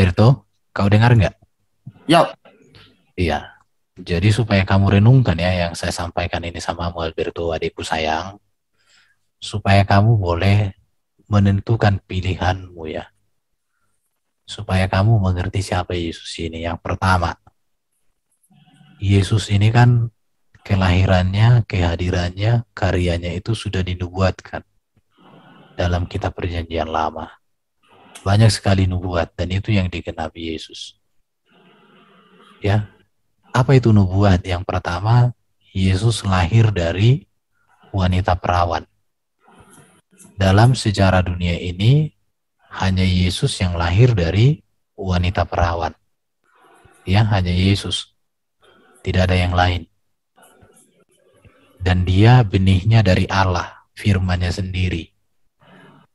Berto, kau dengar nggak? Ya. Iya. Jadi supaya kamu renungkan ya yang saya sampaikan ini sama Alberto adikku sayang, supaya kamu boleh menentukan pilihanmu ya. Supaya kamu mengerti siapa Yesus ini. Yang pertama, Yesus ini kan kelahirannya, kehadirannya, karyanya itu sudah dinubuatkan dalam kitab perjanjian lama. Banyak sekali nubuat dan itu yang digenapi Yesus. Ya. Apa itu nubuat? Yang pertama, Yesus lahir dari wanita perawan. Dalam sejarah dunia ini, hanya Yesus yang lahir dari wanita perawan. Ya, hanya Yesus. Tidak ada yang lain. Dan dia benihnya dari Allah, firmannya sendiri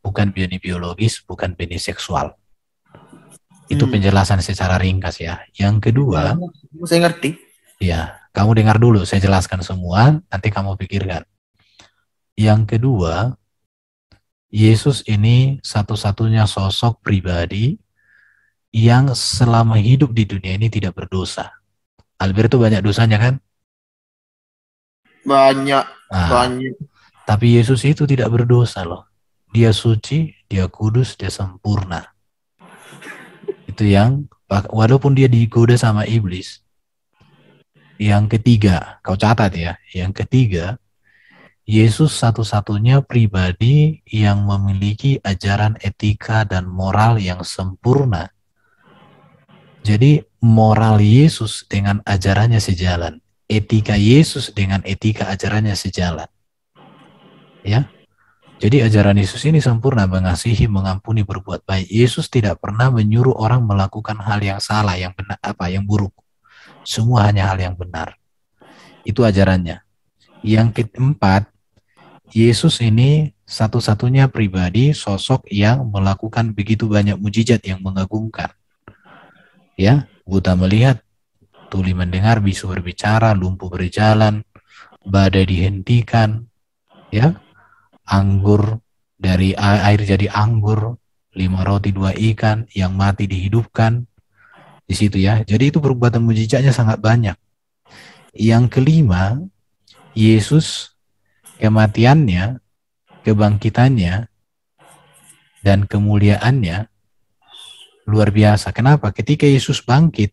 bukan bini biologis, bukan bini seksual. Itu hmm. penjelasan secara ringkas ya. Yang kedua, iya, saya ngerti. Ya, kamu dengar dulu, saya jelaskan semua, nanti kamu pikirkan. Yang kedua, Yesus ini satu-satunya sosok pribadi yang selama hidup di dunia ini tidak berdosa. Albert itu banyak dosanya kan? Banyak, nah, banyak. Tapi Yesus itu tidak berdosa loh. Dia suci, dia kudus, dia sempurna. Itu yang walaupun dia digoda sama iblis. Yang ketiga, kau catat ya. Yang ketiga, Yesus satu-satunya pribadi yang memiliki ajaran etika dan moral yang sempurna. Jadi moral Yesus dengan ajarannya sejalan, etika Yesus dengan etika ajarannya sejalan. Ya. Jadi ajaran Yesus ini sempurna mengasihi, mengampuni, berbuat baik. Yesus tidak pernah menyuruh orang melakukan hal yang salah, yang benar apa, yang buruk. Semua hanya hal yang benar. Itu ajarannya. Yang keempat, Yesus ini satu-satunya pribadi sosok yang melakukan begitu banyak mujizat yang mengagumkan. Ya, buta melihat, tuli mendengar, bisu berbicara, lumpuh berjalan, badai dihentikan, ya, anggur dari air jadi anggur, lima roti dua ikan yang mati dihidupkan di situ ya. Jadi itu perbuatan mujizatnya sangat banyak. Yang kelima, Yesus kematiannya, kebangkitannya dan kemuliaannya luar biasa. Kenapa? Ketika Yesus bangkit,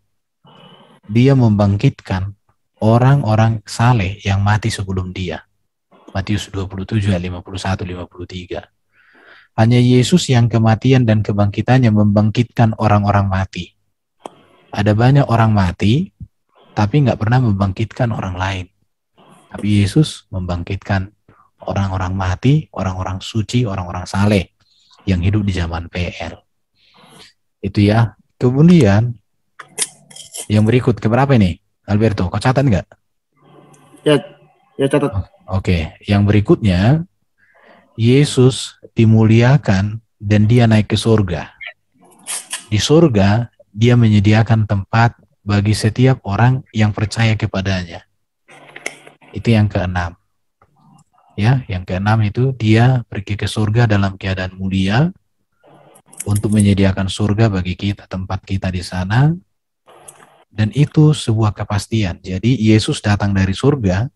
dia membangkitkan orang-orang saleh yang mati sebelum dia. Matius 27 ayat 51 53. Hanya Yesus yang kematian dan kebangkitannya membangkitkan orang-orang mati. Ada banyak orang mati tapi nggak pernah membangkitkan orang lain. Tapi Yesus membangkitkan orang-orang mati, orang-orang suci, orang-orang saleh yang hidup di zaman PL. Itu ya. Kemudian yang berikut keberapa ini? Alberto, kau catat nggak? Ya, ya catat. Oh. Oke, yang berikutnya Yesus dimuliakan dan dia naik ke surga. Di surga dia menyediakan tempat bagi setiap orang yang percaya kepadanya. Itu yang keenam. Ya, yang keenam itu dia pergi ke surga dalam keadaan mulia untuk menyediakan surga bagi kita, tempat kita di sana. Dan itu sebuah kepastian. Jadi Yesus datang dari surga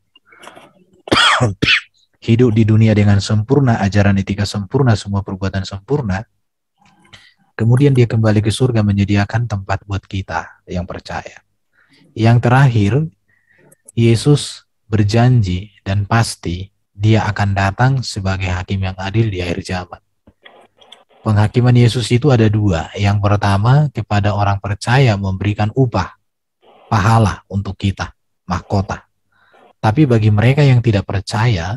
hidup di dunia dengan sempurna, ajaran etika sempurna, semua perbuatan sempurna, kemudian dia kembali ke surga menyediakan tempat buat kita yang percaya. Yang terakhir, Yesus berjanji dan pasti dia akan datang sebagai hakim yang adil di akhir zaman. Penghakiman Yesus itu ada dua. Yang pertama, kepada orang percaya memberikan upah, pahala untuk kita, mahkota. Tapi bagi mereka yang tidak percaya,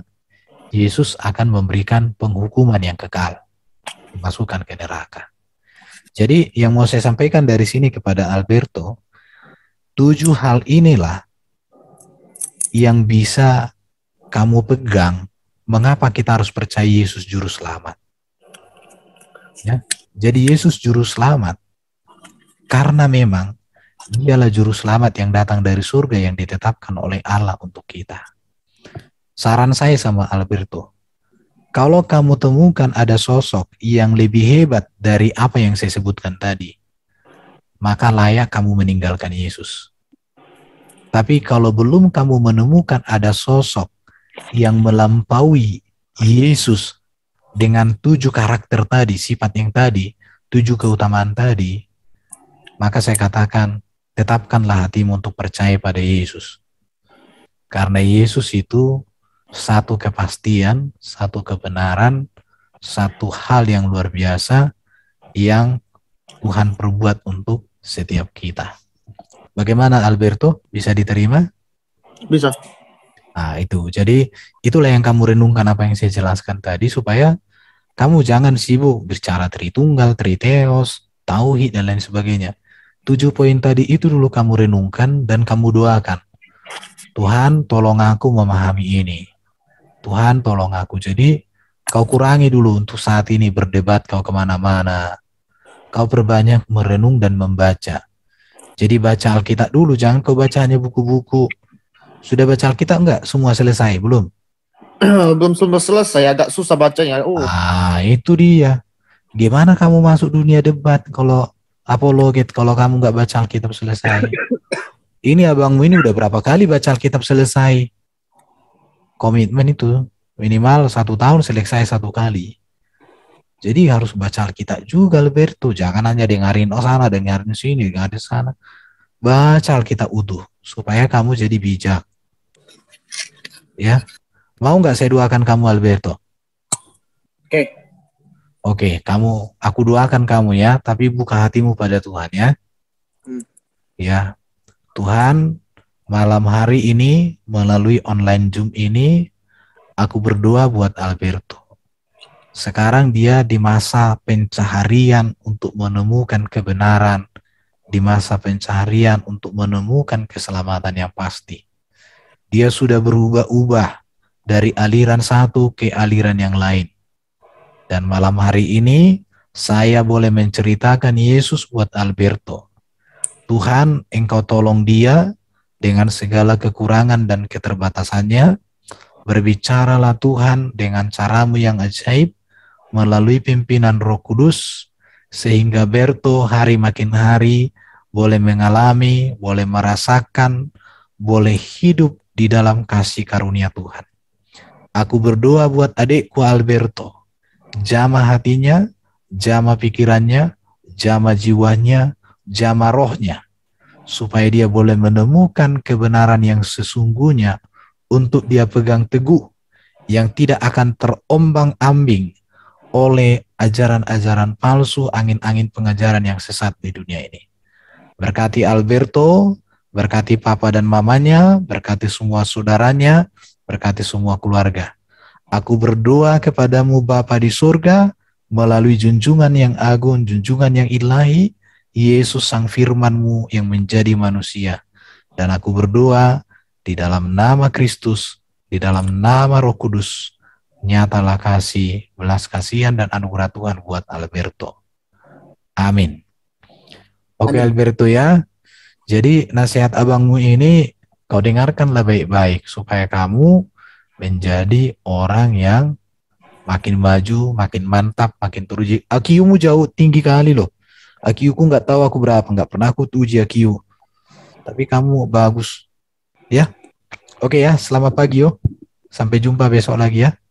Yesus akan memberikan penghukuman yang kekal, dimasukkan ke neraka. Jadi yang mau saya sampaikan dari sini kepada Alberto, tujuh hal inilah yang bisa kamu pegang. Mengapa kita harus percaya Yesus Juru Selamat? Ya, jadi Yesus Juru Selamat karena memang Dialah juru selamat yang datang dari surga yang ditetapkan oleh Allah untuk kita. Saran saya sama Alberto, kalau kamu temukan ada sosok yang lebih hebat dari apa yang saya sebutkan tadi, maka layak kamu meninggalkan Yesus. Tapi kalau belum kamu menemukan ada sosok yang melampaui Yesus dengan tujuh karakter tadi, sifat yang tadi, tujuh keutamaan tadi, maka saya katakan tetapkanlah hatimu untuk percaya pada Yesus. Karena Yesus itu satu kepastian, satu kebenaran, satu hal yang luar biasa yang Tuhan perbuat untuk setiap kita. Bagaimana Alberto bisa diterima? Bisa. Nah, itu. Jadi itulah yang kamu renungkan apa yang saya jelaskan tadi supaya kamu jangan sibuk bicara tritunggal, triteos, tauhid dan lain sebagainya. Tujuh poin tadi itu dulu kamu renungkan dan kamu doakan. Tuhan, tolong aku memahami ini. Tuhan, tolong aku. Jadi, kau kurangi dulu untuk saat ini berdebat kau kemana-mana. Kau perbanyak merenung dan membaca. Jadi baca Alkitab dulu, jangan kau baca hanya buku-buku. Sudah baca Alkitab enggak? Semua selesai? Belum? belum sempat selesai agak susah bacanya. Oh. Ah, itu dia. Gimana kamu masuk dunia debat kalau apologet kalau kamu nggak baca Alkitab selesai ini abangmu ini udah berapa kali baca Alkitab selesai komitmen itu minimal satu tahun selesai satu kali jadi harus baca Alkitab juga Alberto jangan hanya dengarin oh sana dengarin sini dengarin sana baca Alkitab utuh supaya kamu jadi bijak ya mau nggak saya doakan kamu Alberto oke okay. Oke, okay, kamu aku doakan kamu ya, tapi buka hatimu pada Tuhan ya. Hmm. Ya. Tuhan, malam hari ini melalui online Zoom ini aku berdoa buat Alberto. Sekarang dia di masa pencaharian untuk menemukan kebenaran, di masa pencaharian untuk menemukan keselamatan yang pasti. Dia sudah berubah-ubah dari aliran satu ke aliran yang lain dan malam hari ini saya boleh menceritakan Yesus buat Alberto. Tuhan, engkau tolong dia dengan segala kekurangan dan keterbatasannya. Berbicaralah Tuhan dengan caramu yang ajaib melalui pimpinan roh kudus sehingga Berto hari makin hari boleh mengalami, boleh merasakan, boleh hidup di dalam kasih karunia Tuhan. Aku berdoa buat adikku Alberto jama hatinya, jama pikirannya, jama jiwanya, jama rohnya, supaya dia boleh menemukan kebenaran yang sesungguhnya untuk dia pegang teguh, yang tidak akan terombang-ambing oleh ajaran-ajaran palsu, angin-angin pengajaran yang sesat di dunia ini. Berkati Alberto, berkati papa dan mamanya, berkati semua saudaranya, berkati semua keluarga. Aku berdoa kepadamu Bapa di surga melalui junjungan yang agung, junjungan yang ilahi, Yesus sang firmanmu yang menjadi manusia. Dan aku berdoa di dalam nama Kristus, di dalam nama Roh Kudus, nyatalah kasih, belas kasihan dan anugerah Tuhan buat Alberto. Amin. Oke okay, Alberto ya. Jadi nasihat abangmu ini kau dengarkanlah baik-baik supaya kamu menjadi orang yang makin maju, makin mantap, makin teruji. Akiumu jauh tinggi kali loh. akiu ku nggak tahu aku berapa, nggak pernah aku uji akiu Tapi kamu bagus, ya. Oke ya, selamat pagi yo. Sampai jumpa besok lagi ya.